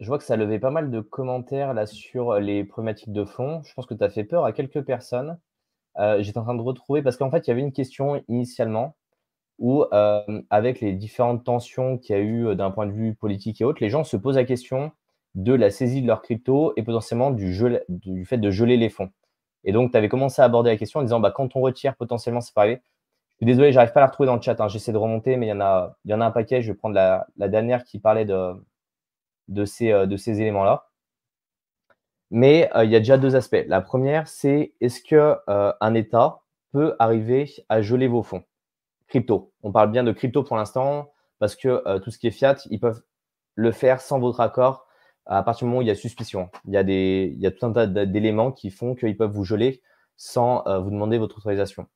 je vois que ça levait pas mal de commentaires là sur les problématiques de fond. Je pense que tu as fait peur à quelques personnes. Euh, j'étais en train de retrouver parce qu'en fait, il y avait une question initialement où, euh, avec les différentes tensions qu'il y a eu euh, d'un point de vue politique et autres, les gens se posent la question de la saisie de leur crypto et potentiellement du, fait de geler les fonds. Et donc, tu avais commencé à aborder la question en disant bah, quand on retire, potentiellement, c'est pareil. Je suis désolé, j'arrive pas à la retrouver dans le chat. Hein. J'essaie de remonter, mais il y, en a, y en a un paquet. Je vais prendre la dernière qui parlait de, de ces, euh, de ces éléments-là. Mais euh, il y a déjà deux aspects. La première, c'est est-ce qu'un euh, État peut arriver à geler vos fonds crypto. On parle bien de crypto pour l'instant parce que tout ce qui est fiat, ils peuvent le faire sans votre accord à partir du moment où il y a suspicion. Il y a, des, il tout un tas d'éléments qui font qu'ils peuvent vous geler sans vous demander votre autorisation.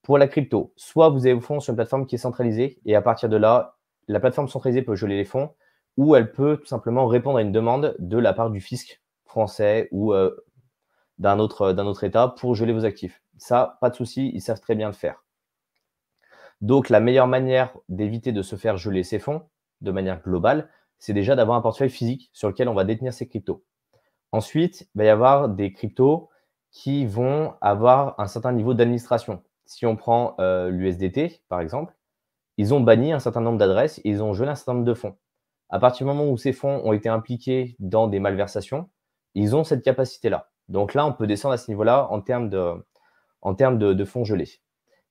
Pour la crypto, soit vous avez vos fonds sur une plateforme qui est centralisée et à partir de là, la plateforme centralisée peut geler les fonds, ou elle peut tout simplement répondre à une demande de la part du fisc français ou euh, d'un autre, euh, d'un autre État pour geler vos actifs. Ça, pas de souci, ils savent très bien le faire. Donc, la meilleure manière d'éviter de se faire geler ses fonds de manière globale, c'est déjà d'avoir un portefeuille physique sur lequel on va détenir ses cryptos. Ensuite, il va y avoir des cryptos qui vont avoir un certain niveau d'administration. Si on prend euh, l'USDT, par exemple, ils ont banni un certain nombre d'adresses ils ont gelé un certain nombre de fonds à partir du moment où ces fonds ont été impliqués dans des malversations, ils ont cette capacité-là. Donc là, on peut descendre à ce niveau-là en termes de, fonds gelés.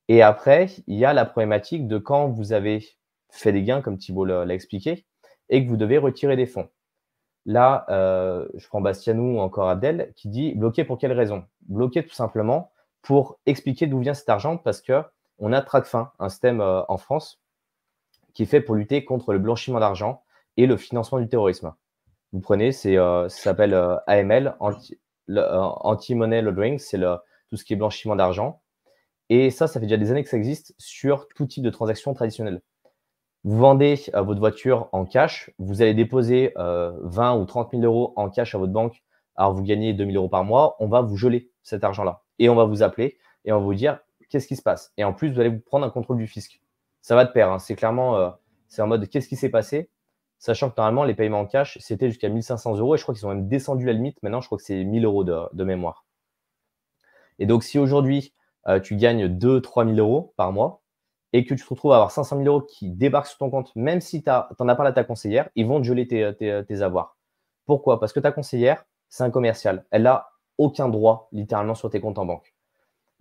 Et après, il y a la problématique de quand vous avez fait des gains, comme Thibault l'a expliqué, et que vous devez retirer des fonds. Là, euh, je prends Bastianou ou encore Abdel qui dit bloqué pour quelle raison Bloqué tout simplement pour expliquer d'où vient cet argent parce qu'on a Tracfin, un système euh, en France qui est fait pour lutter contre le blanchiment d'argent et le financement du terrorisme. Vous prenez, c'est, euh, ça s'appelle euh, AML, anti, euh, money Laundering, c'est tout ce qui est blanchiment d'argent. Et ça, ça fait déjà des années que ça existe sur tout type de transaction traditionnelle. Vous vendez votre voiture en cash, vous allez déposer 20 ou 30 000 euros en cash à votre banque, alors vous gagnez 2 000 euros par mois, on va vous geler cet argent-là. Et on va vous appeler et on va vous dire qu'est-ce qui se passe. Et en plus, vous allez vous prendre un contrôle du fisc. Ça va de pair, hein. c'est clairement, c'est en mode qu'est-ce qui s'est passé sachant que normalement, les paiements en cash, c'était jusqu'à 1500 euros, et je crois qu'ils ont même descendu la limite. Maintenant, je crois que c'est 1000 euros de, mémoire. Et donc, si aujourd'hui, euh, tu gagnes 2-3 000 euros par mois, et que tu te retrouves à avoir 500 000 euros qui débarquent sur ton compte, même si tu en as parlé à ta conseillère, ils vont te geler tes, avoirs. Pourquoi Parce que ta conseillère, c'est un commercial. Elle n'a aucun droit, littéralement, sur tes comptes en banque.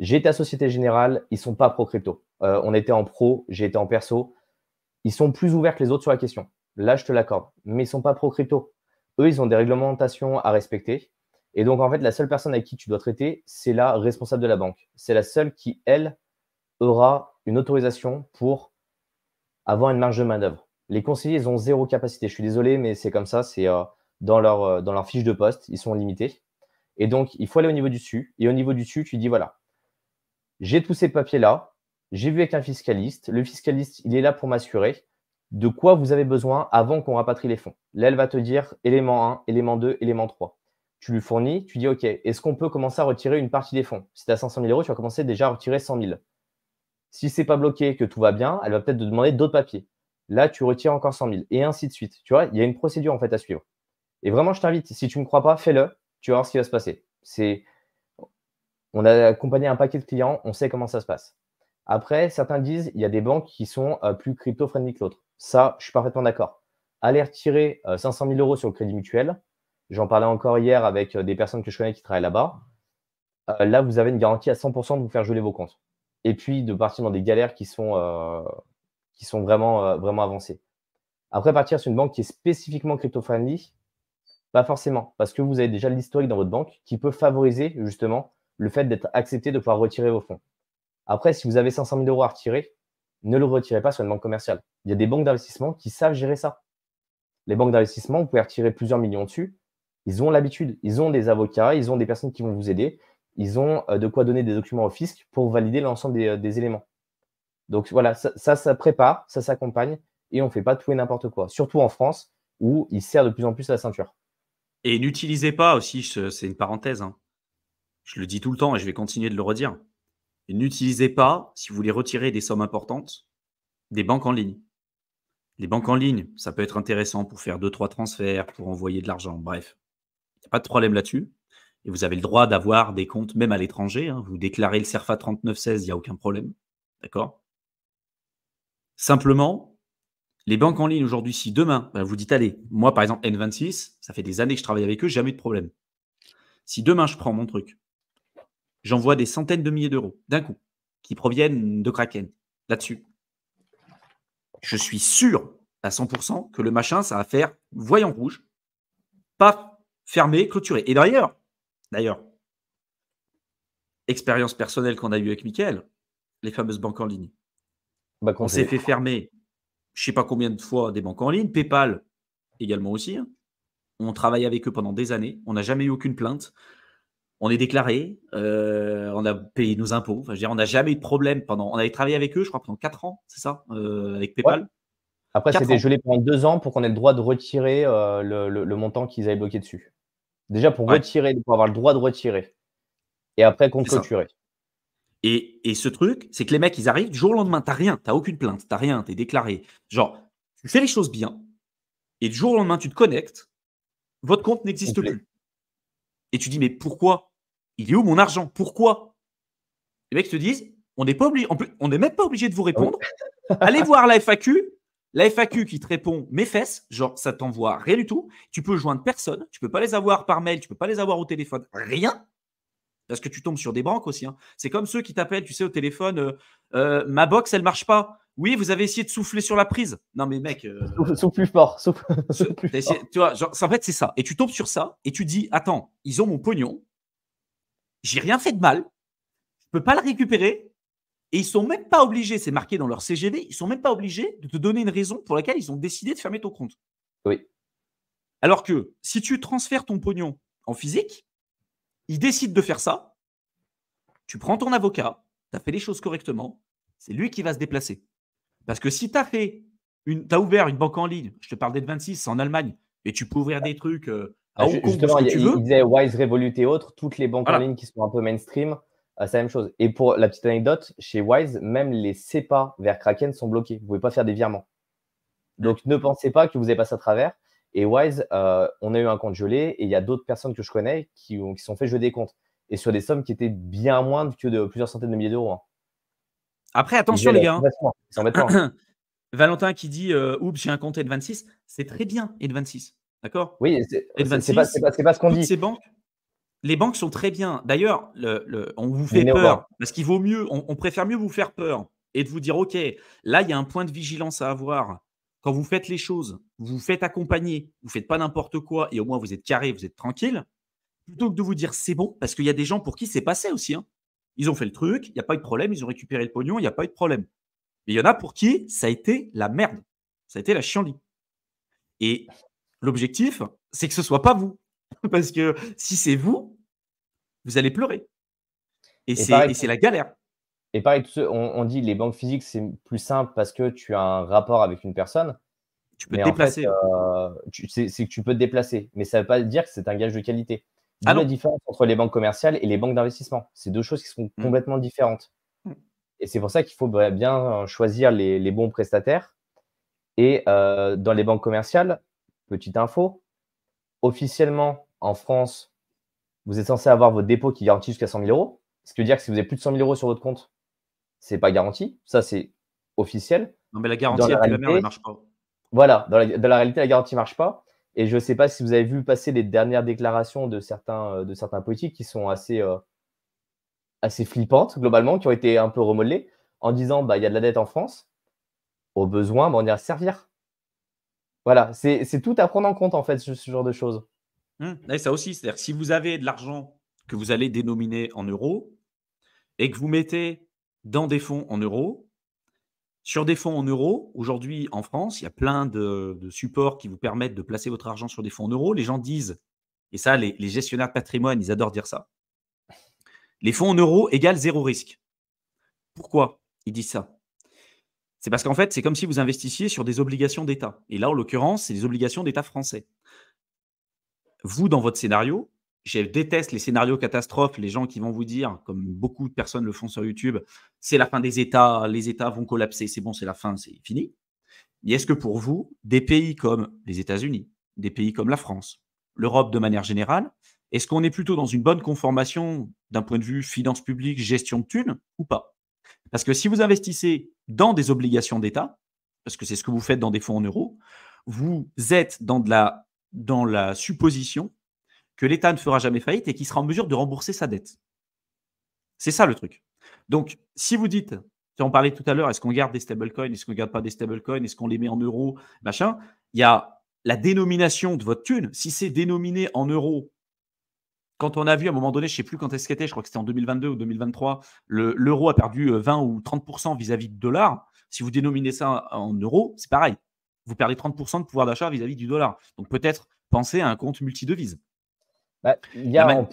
J'ai été à Société Générale, ils ne sont pas pro-crypto. Euh, on était en pro, j'ai été en perso. Ils sont plus ouverts que les autres sur la question là, je te l'accorde. Mais ils sont pas pro-crypto. Eux, ils ont des réglementations à respecter. Et donc, en fait, la seule personne avec qui tu dois traiter, c'est la responsable de la banque. C'est la seule qui, elle, aura une autorisation pour avoir une marge de manœuvre. Les conseillers, ils ont zéro capacité. Je suis désolé, mais c'est comme ça. C'est euh, dans, leur, euh, dans leur fiche de poste, ils sont limités. Et donc, il faut aller au niveau du dessus. Et au niveau du dessus, tu dis voilà, j'ai tous ces papiers-là. J'ai vu avec un fiscaliste. Le fiscaliste, il est là pour m'assurer de quoi vous avez besoin avant qu'on rapatrie les fonds. Là, elle va te dire élément 1, élément 2, élément 3. Tu lui fournis, tu dis OK, est-ce qu'on peut commencer à retirer une partie des fonds Si tu as 500 000 euros, tu vas commencer déjà à retirer 100 000. Si ce n'est pas bloqué, que tout va bien, elle va peut-être te demander d'autres papiers. Là, tu retires encore 100 000 et ainsi de suite. Tu vois, il y a une procédure en fait à suivre. Et vraiment, je t'invite, si tu ne me crois pas, fais-le. Tu vas voir ce qui va se passer. C'est, on a accompagné un paquet de clients, on sait comment ça se passe. Après, certains disent, il y a des banques qui sont euh, plus crypto-friendly que l'autre. Ça, je suis parfaitement d'accord. Aller retirer 500 euh, 000 euros sur le crédit mutuel, j'en parlais encore hier avec euh, des personnes que je connais qui travaillent là-bas, euh, là, vous avez une garantie à 100% de vous faire geler vos comptes. Et puis de partir dans des galères qui sont, qui sont vraiment, vraiment avancées. Après, partir sur une banque qui est spécifiquement crypto-friendly, pas forcément, parce que vous avez déjà l'historique dans votre banque qui peut favoriser justement le fait d'être accepté de pouvoir retirer vos fonds. Après, si vous avez 500 000 euros à retirer, ne le retirez pas sur une banque commerciale. Il y a des banques d'investissement qui savent gérer ça. Les banques d'investissement, vous pouvez retirer plusieurs millions dessus. Ils ont l'habitude. Ils ont des avocats, ils ont des personnes qui vont vous aider. Ils ont euh, de quoi donner des documents au fisc pour valider l'ensemble des, euh, éléments. Donc voilà, ça, ça, prépare, ça s'accompagne et on ne fait pas tout et n'importe quoi. Surtout en France où il sert de plus en plus la ceinture. Et n'utilisez pas aussi, c'est une parenthèse, hein. je le dis tout le temps et je vais continuer de le redire, n'utilisez pas, si vous voulez retirer des sommes importantes, des banques en ligne. Les banques en ligne, ça peut être intéressant pour faire deux trois transferts, pour envoyer de l'argent, bref. Il n'y a pas de problème là-dessus. Et vous avez le droit d'avoir des comptes même à l'étranger. Hein. Vous déclarez le CERFA 3916, il n'y a aucun problème. D'accord Simplement, les banques en ligne aujourd'hui, si demain, ben, vous dites, allez, moi par exemple N26, ça fait des années que je travaille avec eux, jamais de problème. Si demain je prends mon truc, j'envoie des centaines de milliers d'euros d'un coup qui proviennent de Kraken là-dessus. Je suis sûr à 100% que le machin, ça va faire voyant rouge, pas fermé, clôturé. Et d'ailleurs, d'ailleurs, expérience personnelle qu'on a eue avec Mickaël, les fameuses banques en ligne. Bah, on s'est fait fermer, je sais pas combien de fois, des banques en ligne, PayPal également aussi. Hein. On travaille avec eux pendant des années, on n'a jamais eu aucune plainte on est déclaré, euh, on a payé nos impôts. Enfin, on n'a jamais eu de problème pendant. On avait travaillé avec eux, je crois, pendant 4 ans, c'est ça, euh, avec PayPal. Après, c'était gelé pendant 2 ans pour qu'on ait le droit de retirer euh, le, montant qu'ils avaient bloqué dessus. Déjà pour retirer, pour avoir le droit de retirer. Et après, qu'on clôturait. Et, et, ce truc, c'est que les mecs, ils arrivent du jour au lendemain, tu n'as rien, tu n'as aucune plainte, tu n'as rien, tu es déclaré. Genre, tu fais les choses bien, et du jour au lendemain, tu te connectes, votre compte n'existe plus. Et tu dis, mais pourquoi il est où mon argent Pourquoi Les mecs se disent, on n'est pas obligé, on n'est même pas obligé de vous ah répondre. Allez voir la FAQ, la FAQ qui te répond mes fesses, genre ça t'envoie rien du tout. Tu peux joindre personne, tu peux pas les avoir par mail, tu peux pas les avoir au téléphone, rien. Parce que tu tombes sur des banques aussi. Hein. C'est comme ceux qui t'appellent, tu sais, au téléphone, euh, euh, ma box elle marche pas. Oui, vous avez essayé de souffler sur la prise. Non, mais mec. Euh, souffle, plus fort. Souffle, tu vois, genre, en fait, c'est ça. Et tu tombes sur ça et tu dis Attends, ils ont mon pognon j'ai rien fait de mal, je ne peux pas le récupérer, et ils sont même pas obligés, c'est marqué dans leur CGV, ils ne sont même pas obligés de te donner une raison pour laquelle ils ont décidé de fermer ton compte. Oui. Alors que si tu transfères ton pognon en physique, ils décident de faire ça, tu prends ton avocat, tu as fait les choses correctement, c'est lui qui va se déplacer. Parce que si tu as fait une, as ouvert une banque en ligne, je te parle de 26 c'est en Allemagne, et tu peux ouvrir des trucs, euh, Justement, il, tu Wise, Revolut et autres, toutes les banques en ligne qui sont un peu mainstream, euh, c'est la même chose. Et pour la petite anecdote, chez Wise, même les CEPA vers Kraken sont bloqués. Vous ne pouvez pas faire des virements. Donc mmh. ne pensez pas que vous avez passé à travers. Et Wise, euh, on a eu un compte gelé et il y a d'autres personnes que je connais qui, se qui sont fait jouer des comptes. Et sur des sommes qui étaient bien moindres que de plusieurs centaines de milliers d'euros. Hein. Après, attention les gars. Hein. Valentin qui dit euh, Oups, j'ai un compte ed 26 C'est très bien, ed 26 D'accord Oui, c'est pas, ce qu'on dit. Ces banques, les banques sont très bien. D'ailleurs, on vous fait peur parce qu'il vaut mieux, on, préfère mieux vous faire peur et de vous dire OK, là, il y a un point de vigilance à avoir. Quand vous faites les choses, vous vous faites accompagner, vous ne faites pas n'importe quoi et au moins vous êtes carré, vous êtes tranquille, plutôt que de vous dire c'est bon, parce qu'il y a des gens pour qui c'est passé aussi. Hein. Ils ont fait le truc, il n'y a pas eu de problème, ils ont récupéré le pognon, il n'y a pas eu de problème. Mais il y en a pour qui ça a été la merde, ça a été la chienlit. Et L'objectif, c'est que ce ne soit pas vous. Parce que si c'est vous, vous allez pleurer. Et, c'est la galère. Et pareil, on, dit dit les banques physiques, c'est plus simple parce que tu as un rapport avec une personne. Tu peux te déplacer. Euh, c'est que tu peux te déplacer. Mais ça ne veut pas dire que c'est un gage de qualité. a ah la différence entre les banques commerciales et les banques d'investissement. C'est deux choses qui sont mm. complètement différentes. Mm. Et c'est pour ça qu'il faut bah, bien euh, choisir les, bons prestataires. Et euh, dans les banques commerciales, Petite info, officiellement, en France, vous êtes censé avoir votre dépôt qui garantit jusqu'à 100 000 euros. Ce qui veut dire que si vous avez plus de 100 000 euros sur votre compte, c'est pas garanti. Ça, c'est officiel. Non, mais la garantie, elle ne marche pas. Voilà, dans la, réalité, la garantie ne marche pas. Et je ne sais pas si vous avez vu passer les dernières déclarations de certains, euh, de certains politiques qui sont assez, euh, assez flippantes, globalement, qui ont été un peu remodelées, en disant bah, il y a de la dette en France, au besoin, on bah, on ira servir. Voilà, c'est tout à prendre en compte en fait, ce, genre de choses. Mmh. ça aussi, c'est-à-dire si vous avez de l'argent que vous allez dénominer en euros et que vous mettez dans des fonds en euros, sur des fonds en euros, aujourd'hui en France, il y a plein de, supports qui vous permettent de placer votre argent sur des fonds en euros. Les gens disent, et ça, les, les gestionnaires de patrimoine, ils adorent dire ça. Les fonds en euros égale zéro risque. Pourquoi ils disent ça c'est parce qu'en fait, c'est comme si vous investissiez sur des obligations d'État. Et là, en l'occurrence, c'est des obligations d'État français. Vous, dans votre scénario, je déteste les scénarios catastrophes, les gens qui vont vous dire, comme beaucoup de personnes le font sur YouTube, c'est la fin des États, les États vont collapser, c'est bon, c'est la fin, c'est fini. Mais est-ce que pour vous, des pays comme les États-Unis, des pays comme la France, l'Europe de manière générale, est-ce qu'on est plutôt dans une bonne conformation d'un point de vue finance publique, gestion de thunes ou pas parce que si vous investissez dans des obligations d'État, parce que c'est ce que vous faites dans des fonds en euros, vous êtes dans, la, dans la supposition que l'État ne fera jamais faillite et qu'il sera en mesure de rembourser sa dette. C'est ça le truc. Donc, si vous dites, on parlait tout à l'heure, est-ce qu'on garde des stablecoins, est-ce qu'on ne garde pas des stablecoins, est-ce qu'on les met en euros, machin, il y a la dénomination de votre thune. Si c'est dénominé en euros quand on a vu à un moment donné, je ne sais plus quand est-ce qu'était, je crois que c'était en 2022 ou 2023, l'euro a perdu 20 euh, ou 30% vis-à-vis du dollar. Si vous dénominez ça en euros, c'est pareil. Vous perdez 30% de pouvoir d'achat vis-à-vis du dollar. Donc peut-être penser à un compte multidevise. Bah, il y la,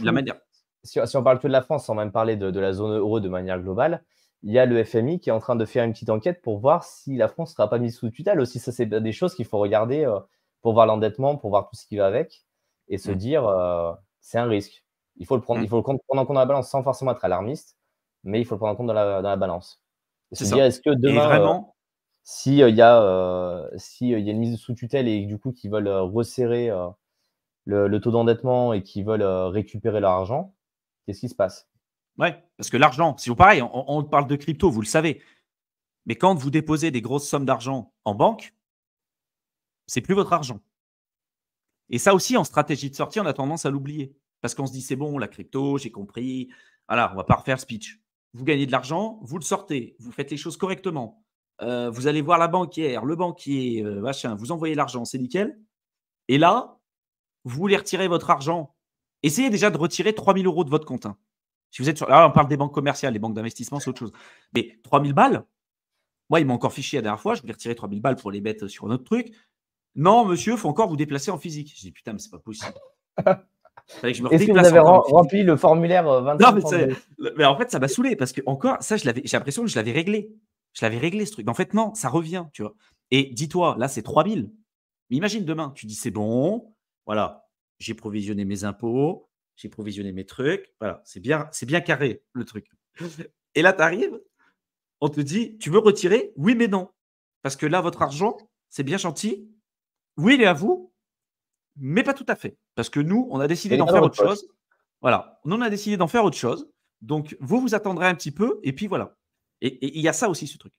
Si, on parle que de la France, sans même parler de, la zone euro de manière globale, il y a le FMI qui est en train de faire une petite enquête pour voir si la France ne sera pas mise sous tutelle aussi. Ça, c'est des choses qu'il faut regarder euh, pour voir l'endettement, pour voir tout ce qui va avec et se mm. dire euh, c'est un risque. Il faut le prendre, mm. il faut prendre en compte dans la balance sans forcément être alarmiste, mais il faut le prendre en compte dans la, balance. C'est dire, est-ce que demain, euh, si euh, euh, il y a une mise sous tutelle et du coup qu'ils veulent resserrer le, taux d'endettement et qu'ils veulent récupérer leur argent, qu'est-ce qui se passe Ouais, parce que l'argent, si vous pareil, on, on parle de crypto, vous le savez, mais quand vous déposez des grosses sommes d'argent en banque, c'est plus votre argent. Et ça aussi, en stratégie de sortie, on a tendance à l'oublier. Parce qu'on se dit, c'est bon, la crypto, j'ai compris. Alors, on va pas refaire speech. Vous gagnez de l'argent, vous le sortez, vous faites les choses correctement. Euh, vous allez voir la banquière, le banquier, euh, machin, vous envoyez l'argent, c'est nickel. Et là, vous voulez retirer votre argent. Essayez déjà de retirer 000 euros de votre compte. Hein. Si vous êtes sur... Là, on parle des banques commerciales, les banques d'investissement, c'est autre chose. Mais 000 balles, moi, ils m'ont encore fiché la dernière fois, je voulais retirer 000 balles pour les mettre sur notre truc. Non, monsieur, faut encore vous déplacer en physique. Je dis putain, mais c'est pas possible. vous avez rempli le formulaire euh, Non, mais, en fait, ça m'a saoulé parce que encore, ça, j'ai l'impression que je l'avais réglé. Je l'avais réglé ce truc. Mais en fait, non, ça revient, tu vois. Et dis-toi, là, c'est 3000. Mais imagine demain, tu dis c'est bon, voilà, j'ai provisionné mes impôts, j'ai provisionné mes trucs, voilà, c'est bien, c'est bien carré le truc. Et là, tu arrives, on te dit, tu veux retirer Oui, mais non. Parce que là, votre argent, c'est bien gentil, oui, il est à vous, mais pas tout à fait. Parce que nous, on a décidé d'en faire autre chose. Voilà, nous, on a décidé d'en faire autre chose. Donc, vous vous attendrez un petit peu, et puis voilà. Et il y a ça aussi, ce truc.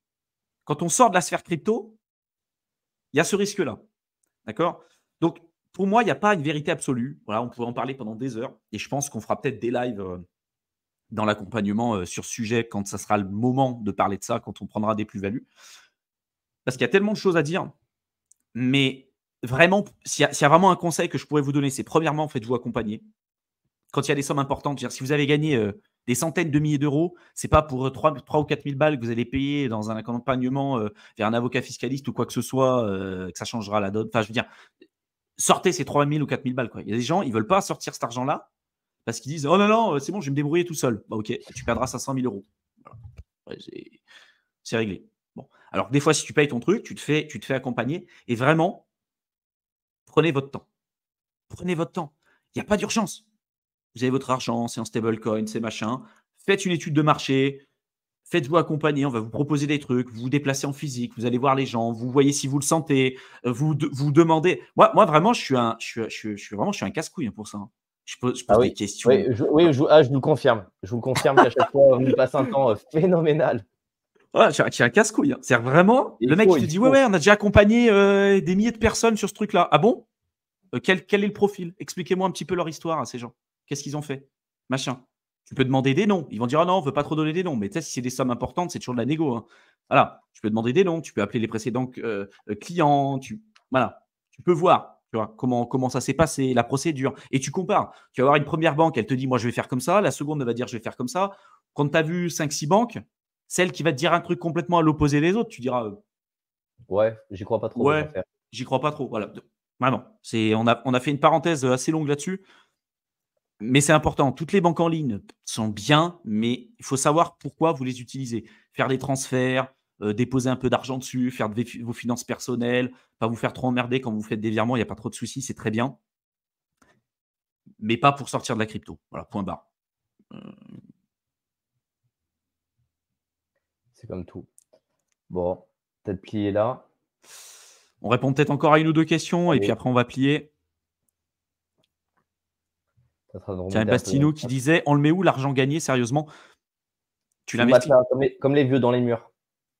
Quand on sort de la sphère crypto, il y a ce risque-là. D'accord Donc, pour moi, il n'y a pas une vérité absolue. Voilà, on pourrait en parler pendant des heures. Et je pense qu'on fera peut-être des lives euh, dans l'accompagnement euh, sur ce sujet quand ça sera le moment de parler de ça, quand on prendra des plus-values. Parce qu'il y a tellement de choses à dire. Mais vraiment, s'il y, a vraiment un conseil que je pourrais vous donner, c'est premièrement, faites-vous accompagner. Quand il y a des sommes importantes, dire, si vous avez gagné euh, des centaines de milliers d'euros, c'est pas pour 3, euh, 3 ou 4 000 balles que vous allez payer dans un accompagnement euh, vers un avocat fiscaliste ou quoi que ce soit, que ça changera la donne. Enfin, je veux dire, sortez ces 3 000 ou 4 000 balles. Quoi. Il y a des gens, ils veulent pas sortir cet argent-là parce qu'ils disent, oh non, non, c'est bon, je vais me débrouiller tout seul. Bah, ok, tu perdras 500 000 euros. c'est réglé. Bon. Alors, des fois, si tu payes ton truc, tu te fais, tu te fais accompagner. Et vraiment, Prenez votre temps. Prenez votre temps. Il n'y a pas d'urgence. Vous avez votre argent, c'est en stablecoin, c'est machin. Faites une étude de marché. Faites-vous accompagner, on va vous proposer des trucs, vous vous déplacez en physique, vous allez voir les gens, vous voyez si vous le sentez, vous vous demandez. Moi, moi vraiment, je suis un, je suis, vraiment, je suis un casse-couille hein, pour ça. Hein. Je pose, je pose ah des questions. Oui, ah, je, vous confirme. Je vous confirme qu'à chaque fois, On passe un temps euh, phénoménal ah, c'est un casse-couille. Hein. C'est vraiment le mec qui te dit Ouais, ouais, on a déjà accompagné euh, des milliers de personnes sur ce truc-là. Ah bon euh, quel, quel, est le profil Expliquez-moi un petit peu leur histoire à ces gens. Qu'est-ce qu'ils ont fait Machin. Tu peux demander des noms. Ils vont dire Ah non, on veut pas trop donner des noms. Mais tu sais, si c'est des sommes importantes, c'est toujours de la négo. Hein. Voilà. Tu peux demander des noms. Tu peux appeler les précédents euh, clients. Tu... Voilà. Tu peux voir. comment, comment ça s'est passé, la procédure. Et tu compares. Tu vas avoir une première banque, elle te dit, moi, je vais faire comme ça. La seconde, va dire, je vais faire comme ça. Quand tu as vu 5-6 banques, celle qui va te dire un truc complètement à l'opposé des autres, tu diras. Euh, ouais, j'y crois pas trop. Ouais, j'y crois pas trop. Voilà. Maintenant, c'est on a on a fait une parenthèse assez longue là-dessus, mais c'est important. Toutes les banques en ligne sont bien, mais il faut savoir pourquoi vous les utilisez. Faire des transferts, euh, déposer un peu d'argent dessus, faire vos finances personnelles, pas vous faire trop emmerder quand vous faites des virements. Il n'y a pas trop de soucis, c'est très bien, mais pas pour sortir de la crypto. Voilà, point barre. Euh, C'est comme tout. Bon, peut-être plier là. On répond peut-être encore à une ou deux questions, et puis après on va plier. un Bastino qui disait On le met où l'argent gagné, sérieusement Tu l'investis comme, les vieux dans les murs.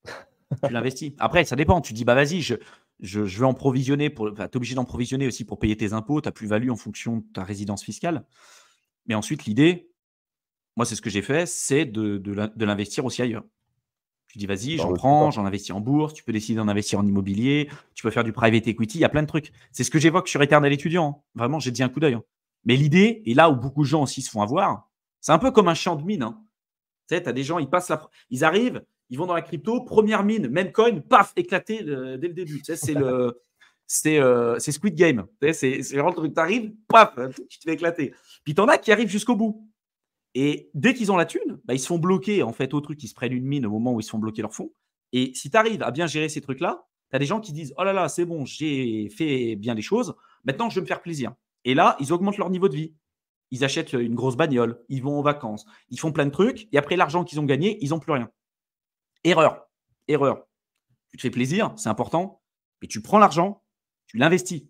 tu l'investis. Après, ça dépend. Tu dis Bah vas-y, je, je, je, vais en provisionner. Pour, tu es obligé d'en provisionner aussi pour payer tes impôts, ta plus-value en fonction de ta résidence fiscale. Mais ensuite, l'idée, moi, c'est ce que j'ai fait c'est de, de l'investir aussi ailleurs. Tu dis, vas-y, bah, j'en prends, j'en investis en bourse, tu peux décider d'en investir en immobilier, tu peux faire du private equity, il y a plein de trucs. C'est ce que j'évoque sur Eternal étudiant. Hein. Vraiment, j'ai dit un coup d'œil. Hein. Mais l'idée, et là où beaucoup de gens aussi se font avoir, c'est un peu comme un champ de mine. Hein. Tu sais, tu as des gens, ils passent la... ils arrivent, ils vont dans la crypto, première mine, même coin, paf, éclaté euh, dès le début. Tu c'est le. C'est euh, Squid Game. c'est genre le truc. Tu arrives, paf, tu te fais éclater. Puis tu en as qui arrivent jusqu'au bout. Et dès qu'ils ont la thune, bah, ils se font bloquer en fait au truc, ils se prennent une mine au moment où ils se font bloquer leur fonds. Et si tu arrives à bien gérer ces trucs-là, tu as des gens qui disent Oh là là, c'est bon, j'ai fait bien les choses, maintenant je vais me faire plaisir. Et là, ils augmentent leur niveau de vie. Ils achètent une grosse bagnole, ils vont en vacances, ils font plein de trucs, et après l'argent qu'ils ont gagné, ils n'ont plus rien. Erreur, erreur. Tu te fais plaisir, c'est important, mais tu prends l'argent, tu l'investis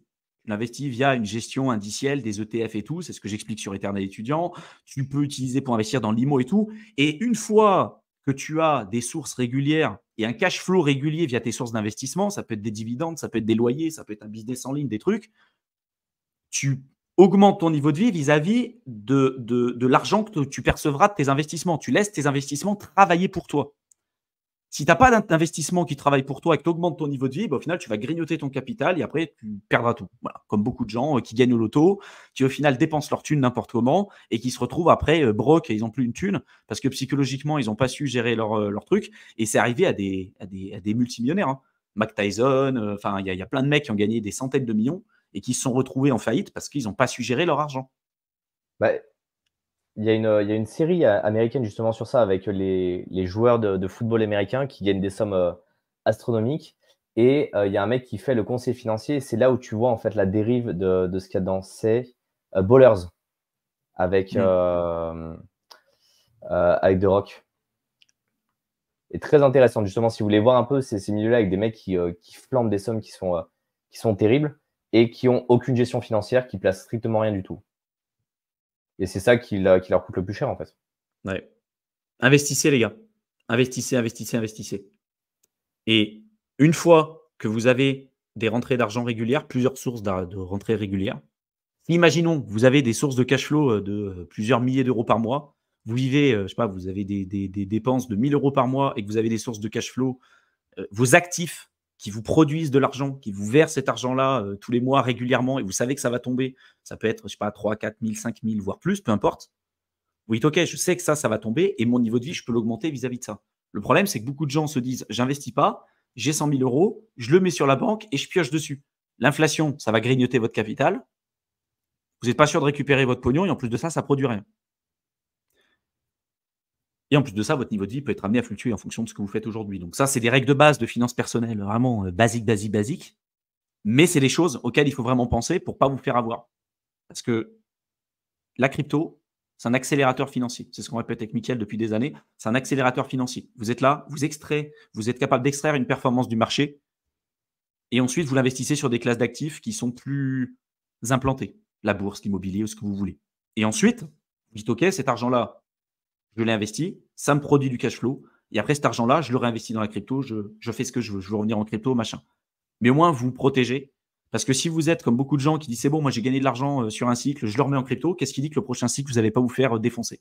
investis via une gestion indicielle des ETF et tout. C'est ce que j'explique sur éternel étudiant. Tu peux utiliser pour investir dans l'IMO et tout. Et une fois que tu as des sources régulières et un cash flow régulier via tes sources d'investissement, ça peut être des dividendes, ça peut être des loyers, ça peut être un business en ligne, des trucs, tu augmentes ton niveau de vie vis-à-vis de, de, de l'argent que tu percevras de tes investissements. Tu laisses tes investissements travailler pour toi. Si tu n'as pas d'investissement qui travaille pour toi et que tu augmentes ton niveau de vie, bah, au final, tu vas grignoter ton capital et après, tu perdras tout. Comme beaucoup de gens euh, qui gagnent au loto, qui au final dépensent leur thune n'importe comment et qui se retrouvent après euh, broc et ils n'ont plus une thune parce que psychologiquement, ils n'ont pas su gérer euh, leur, truc. Et c'est arrivé à des, des, multimillionnaires. Hein. Mac Tyson, enfin, il y, a plein de mecs qui ont gagné des centaines de millions et qui se sont retrouvés en faillite parce qu'ils n'ont pas su gérer leur argent. Bah, euh, il y, a une, série euh, américaine justement sur ça avec euh, les, joueurs de, football américain qui gagnent des sommes astronomiques. Et il y a un mec qui fait le conseil financier. C'est là où tu vois en fait la dérive de, ce qu'il y a dans ces Bowlers avec, mm. avec The Rock et très intéressant Justement, si vous voulez voir un peu ces, ces milieux-là avec des mecs qui, plantent des sommes qui sont, qui sont terribles et qui ont aucune gestion financière, qui placent strictement rien du tout. Et c'est ça qui, leur coûte le plus cher, en fait. Ouais. Investissez, les gars. Investissez, investissez, investissez. Et une fois que vous avez des rentrées d'argent régulières, plusieurs sources de rentrées régulières, imaginons que vous avez des sources de cash flow euh, de euh, plusieurs milliers d'euros par mois, vous vivez, euh, je sais pas, vous avez des, des dépenses de 1000 euros par mois et que vous avez des sources de cash flow, vos actifs qui vous produisent de l'argent, qui vous versent cet argent-là euh, tous les mois régulièrement et vous savez que ça va tomber. Ça peut être, je sais pas, 3, 4 000, 5 000, voire plus, peu importe. Vous dites, OK, je sais que ça, ça va tomber et mon niveau de vie, je peux l'augmenter vis-à-vis de ça. Le problème, c'est que beaucoup de gens se disent, j'investis pas, j'ai 100 000 euros, je le mets sur la banque et je pioche dessus. L'inflation, ça va grignoter votre capital. Vous n'êtes pas sûr de récupérer votre pognon et en plus de ça, ça produit rien. Et en plus de ça, votre niveau de vie peut être amené à fluctuer en fonction de ce que vous faites aujourd'hui. Donc ça, c'est des règles de base de finances personnelles, vraiment euh, basiques, basique, basiques. basique. Mais c'est les choses auxquelles il faut vraiment penser pour pas vous faire avoir. Parce que la crypto, c'est un accélérateur financier. C'est ce qu'on répète avec Michael depuis des années. C'est un accélérateur financier. Vous êtes là, vous extrayez, vous êtes capable d'extraire une performance du marché. Et ensuite, vous l'investissez sur des classes d'actifs qui sont plus implantées. La bourse, l'immobilier, ce que vous voulez. Et ensuite, vous dites, OK, cet argent-là, je l'ai investi, ça me produit du cash flow. Et après, cet argent-là, je le réinvestis dans la crypto, je, fais ce que je veux, je veux revenir en crypto, machin. Mais au moins, vous, vous protégez. Parce que si vous êtes comme beaucoup de gens qui disent c'est bon, moi j'ai gagné de l'argent euh, sur un cycle, je le remets en crypto, qu'est-ce qui dit que le prochain cycle, vous n'allez pas vous faire euh, défoncer